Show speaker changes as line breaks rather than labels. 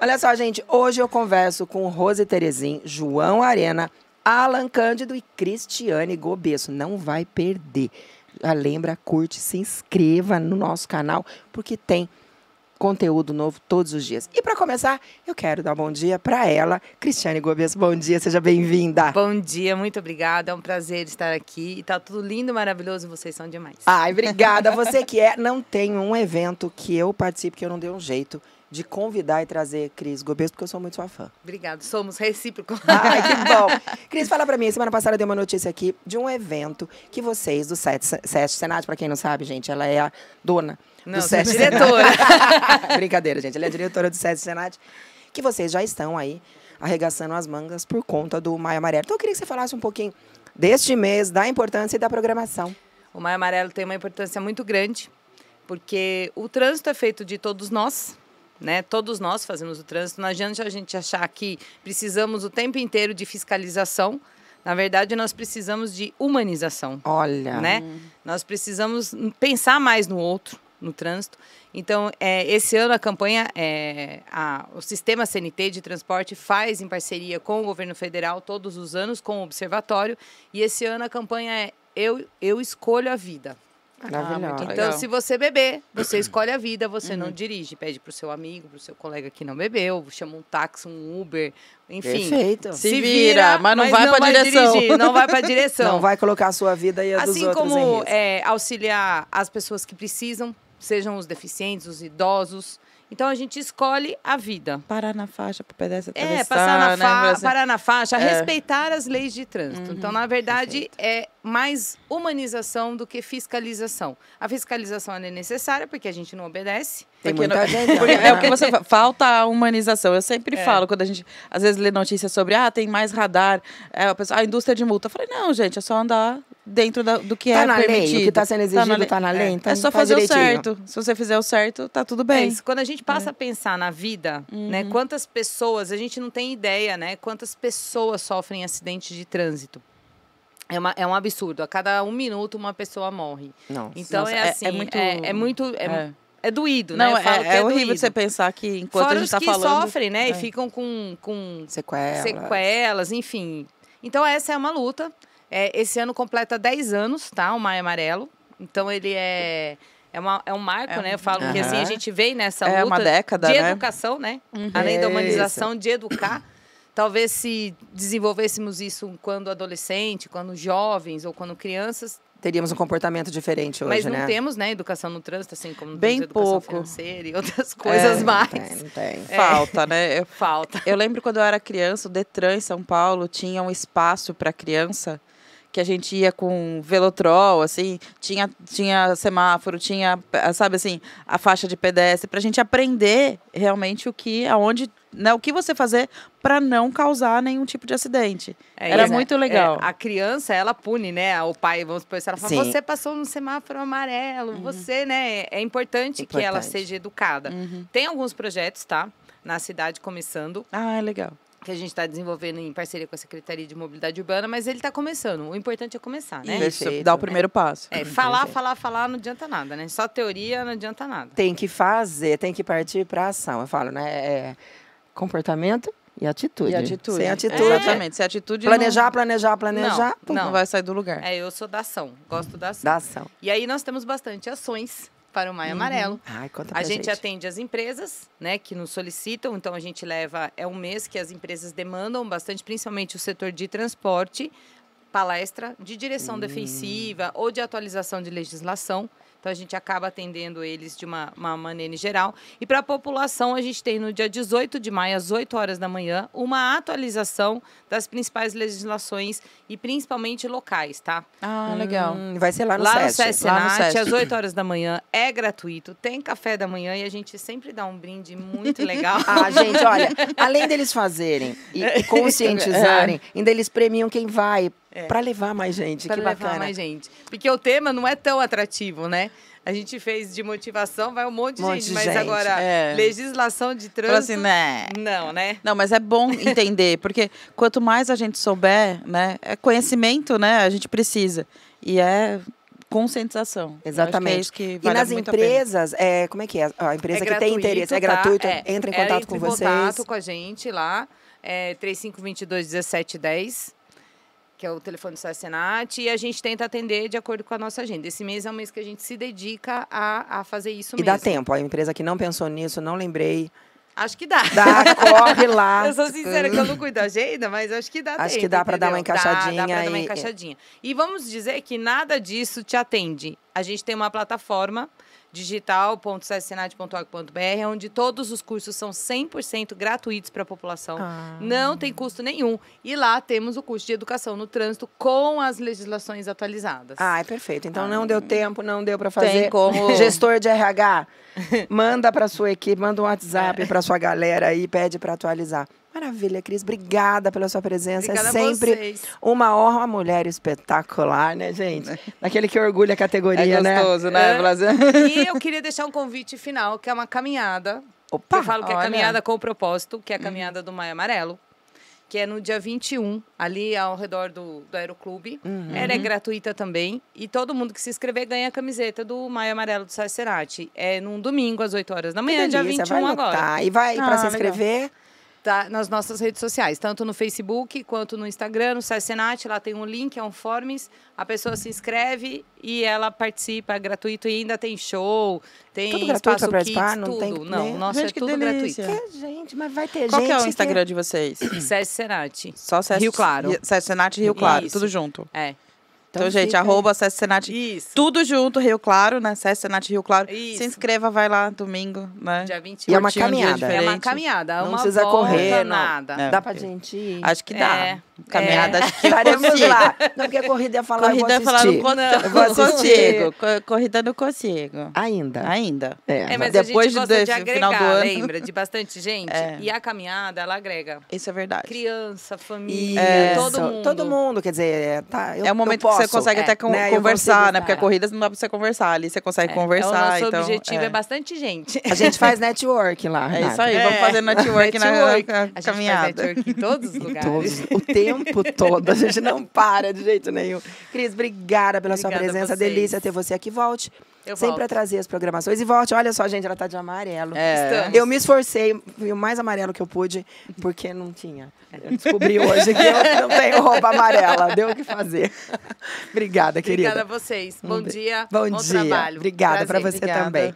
Olha só, gente, hoje eu converso com Rose Terezin, João Arena, Alan Cândido e Cristiane Gobesso. Não vai perder. Já lembra, curte, se inscreva no nosso canal, porque tem conteúdo novo todos os dias. E para começar, eu quero dar um bom dia para ela, Cristiane Gomes. Bom dia, seja bem-vinda. Bom
dia, muito obrigada. É um prazer estar aqui. E tá tudo lindo, maravilhoso, vocês são demais. Ai, obrigada. Você
que é, não tem um evento que eu participe que eu não dê um jeito de convidar e trazer Cris Gobes, porque eu sou muito sua fã.
Obrigado, somos recíprocos. Ai, que bom. Cris, fala para mim,
semana passada deu uma notícia aqui de um evento que vocês do Sesc Senado, para quem não sabe, gente, ela é a dona não, do Sesc, diretora. Brincadeira, gente, ela é diretora do Sesc Senado. que vocês já estão aí arregaçando as mangas por conta do Maio Amarelo. Então eu queria que você falasse um pouquinho deste mês, da importância e da programação.
O Maio Amarelo tem uma importância muito grande, porque o trânsito é feito de todos nós, né? Todos nós fazemos o trânsito. Não adianta a gente achar que precisamos o tempo inteiro de fiscalização. Na verdade, nós precisamos de humanização. Olha. Né? Nós precisamos pensar mais no outro, no trânsito. Então, é, esse ano a campanha, é, a, o sistema CNT de transporte faz em parceria com o governo federal todos os anos, com o observatório. E esse ano a campanha é Eu, eu Escolho a Vida. Ah, então, se você beber, você escolhe a vida, você uhum. não dirige. Pede pro seu amigo, pro seu colega que não bebeu, chama um táxi, um Uber, enfim. Perfeito. Se, se vira, mas não mas vai para direção. Dirigir, não vai para direção. Não
vai colocar a sua vida e a assim dos outros em risco. Assim
é, como auxiliar as pessoas que precisam sejam os deficientes, os idosos. Então a gente escolhe a vida. Parar na faixa para pedestre é, atravessar. É, passar na né, fa parar na faixa, é. respeitar as leis de trânsito. Então, uhum, então, na verdade, perfeito. é mais humanização do que fiscalização. A fiscalização é necessária porque a gente não obedece. Tem muita não... gente. é o que você
fala, falta a humanização. Eu sempre é. falo quando a gente às vezes lê notícias sobre ah, tem mais radar, é, a, pessoa, a indústria de multa. Eu falei: "Não, gente, é só andar dentro da, do que tá é na permitido. Lei, o que está sendo tá exigido está na, tá na lei. É, então é só tá fazer direitinho. o certo. Se você fizer o certo, tá tudo é bem. É isso. Quando
a gente é. passa é. a pensar na vida, uhum. né? Quantas pessoas, a gente não tem ideia, né? Quantas pessoas sofrem acidentes de trânsito. É, uma, é um absurdo. A cada um minuto uma pessoa morre. Nossa, então nossa, é assim. É, muito. É, muito é doído, né? não, né? É, é, é, horrível doído. você pensar que enquanto Fora a gente os tá que falando. sofrem, né? É. E ficam com, com sequelas. sequelas, enfim. Então, essa é uma luta. É, esse ano completa 10 anos, tá? O Maio Amarelo. Então ele é. É, uma, é um marco, é né? Eu falo que assim, a gente vem nessa luta é uma década, de né? educação, né? Uhum. Além da é humanização, isso. de educar. Talvez se desenvolvêssemos isso quando adolescente, quando jovens ou quando crianças,
teríamos um comportamento diferente hoje, Mas não né? temos,
né, educação no trânsito, assim como Bem educação pouco. financeira e outras coisas é, mais. Não tem, não
tem. É. Falta, né? Falta. Eu lembro quando eu era criança, o Detran em São Paulo tinha um espaço para criança que a gente ia com velotrol, assim, tinha, tinha semáforo, tinha, sabe assim, a faixa de pedestre, para a gente aprender realmente o que, aonde, né, o que você fazer para não causar nenhum tipo de acidente. É, Era né? muito é, legal. É,
a criança, ela pune, né, o pai, vamos supor, ela fala, Sim. você passou no semáforo amarelo, uhum. você, né, é importante, importante, que ela seja educada. Uhum. Tem alguns projetos, tá? Na cidade começando. Ah, é legal que a gente está desenvolvendo em parceria com a Secretaria de Mobilidade Urbana, mas ele está começando. O importante é começar, né? Isso, dá o primeiro
passo. É, falar,
falar, falar não adianta nada, né? Só teoria não adianta nada.
Tem que fazer, tem que partir para ação. Eu falo, né? É, é comportamento e atitude. E atitude. Sem atitude. É. Exatamente. Sem atitude.
Planejar, não... planejar, planejar. Não, não. não vai sair do lugar. É, eu sou da ação. Gosto da ação. Da ação. E aí nós temos bastante ações para o Maio uhum. Amarelo.
Ai, conta pra a gente, gente
atende as empresas, né, que nos solicitam, então a gente leva é um mês que as empresas demandam bastante, principalmente o setor de transporte, palestra de direção hum. defensiva ou de atualização de legislação. Então a gente acaba atendendo eles de uma, uma maneira geral. E para a população, a gente tem no dia 18 de maio, às 8 horas da manhã, uma atualização das principais legislações e principalmente locais, tá? Ah, legal. Hum. vai ser lá no lá SESC. No às 8 horas da manhã, é gratuito, tem café da manhã e a gente sempre dá um brinde muito legal. ah, gente, olha, além deles
fazerem e, e conscientizarem, é. ainda eles premiam quem vai é. Para levar mais gente, que bacana. Para levar mais
gente. Porque o tema não é tão atrativo, né? A gente fez de motivação, vai um monte de monte gente, de mas gente, agora é. legislação de trânsito. Assim, né?
Não, né? Não, mas é bom entender, porque quanto mais a gente souber, né? É conhecimento, né? A gente precisa. E é conscientização. É Exatamente. É isso que
vale e nas empresas, é, como é que é? A empresa é que tem interesse, é tá? gratuito, é, entra em é, contato com vocês. Entra em contato com
a gente lá, é 3522 1710 que é o telefone do Sacenat, e a gente tenta atender de acordo com a nossa agenda. Esse mês é um mês que a gente se dedica a, a fazer isso e mesmo. E dá tempo.
A empresa que não pensou nisso, não lembrei.
Acho que dá. Dá, corre lá. eu sou sincera que eu não cuido da agenda, mas acho que dá Acho tempo, que dá para dar uma encaixadinha. Dá, dá para dar uma encaixadinha. E vamos dizer que nada disso te atende. A gente tem uma plataforma digital.cessenad.org.br, é onde todos os cursos são 100% gratuitos para a população. Ah. Não tem custo nenhum. E lá temos o curso de educação no trânsito com as legislações atualizadas. Ah, é
perfeito. Então ah.
não deu tempo, não deu
para fazer. Tem como. Gestor de RH, manda para sua equipe, manda um WhatsApp é. para sua galera e pede para atualizar. Maravilha, Cris. Obrigada pela sua presença. Obrigada é sempre uma honra, uma mulher espetacular, né, gente? Né? Aquele que orgulha a categoria, é né? né? É gostoso, né, né Brasil?
E eu queria deixar um convite final, que é uma caminhada. Opa, eu falo que é caminhada com o propósito, que é a uhum. caminhada do Maio Amarelo que é no dia 21, ali ao redor do, do Aeroclube. Uhum. Ela é gratuita também. E todo mundo que se inscrever ganha a camiseta do Maio Amarelo do Sacerati. É num domingo, às 8 horas da manhã, dia 21 vai agora. Tá, e vai ah, para se inscrever. Legal tá, nas nossas redes sociais, tanto no Facebook quanto no Instagram, no Senat, lá tem um link, é um forms, a pessoa se inscreve e ela participa é gratuito e ainda tem show, tem tudo gratuito para participar, não tem que... Não, o nosso gente, é tudo gratuito. Que gente, mas
vai ter Qual gente. Qual que é o Instagram que... de vocês? Sérgio Senat. Só Sérgio Rio Claro. Sérgio Senat e Rio Claro, Isso. tudo junto. É.
Então, então gente, fica... arroba
Acesse Senat. Isso. Tudo junto, Rio Claro, né? Acesse Senat Rio Claro. Isso. Se inscreva, vai lá domingo,
né? Dia 20. E é uma caminhada. Um é uma caminhada. É não uma precisa volta, correr, não. nada. Não, dá pra
gente ir. Acho que dá. É.
Caminhada, é. acho que Estaremos
lá. Não, porque a corrida ia falar, corrida eu
vou assistir. Corrida eu Não consigo. Corrida não consigo. Ainda. Ainda. É, é mas depois a gente gosta de, de agregar, final do ano. lembra?
De bastante gente. É. E a caminhada, ela agrega. Isso é verdade. Criança, família, é. todo mundo.
Todo mundo, quer dizer, é,
tá, é um momento que você você consegue é, até con né? conversar, né? Porque tá. a
corrida não dá pra você conversar. Ali você consegue é, conversar. É o nosso então, objetivo é. é
bastante gente. A gente faz
network lá. É isso aí, vamos é. fazer network,
né? network. na, na, na a caminhada. network em todos os lugares. Todos,
o tempo todo. A gente não para de jeito nenhum. Cris, obrigada pela obrigada sua presença. Delícia ter você aqui. Volte. Eu Sempre volto. trazer as programações. E volte, olha só, gente, ela tá de amarelo. É. Eu me esforcei, fui o mais amarelo que eu pude, porque não tinha. Eu
descobri hoje que eu não tenho roupa amarela.
Deu o que fazer. Obrigada, querida. Obrigada a
vocês. Bom dia, bom, bom dia. trabalho. Obrigada para você Obrigada. também.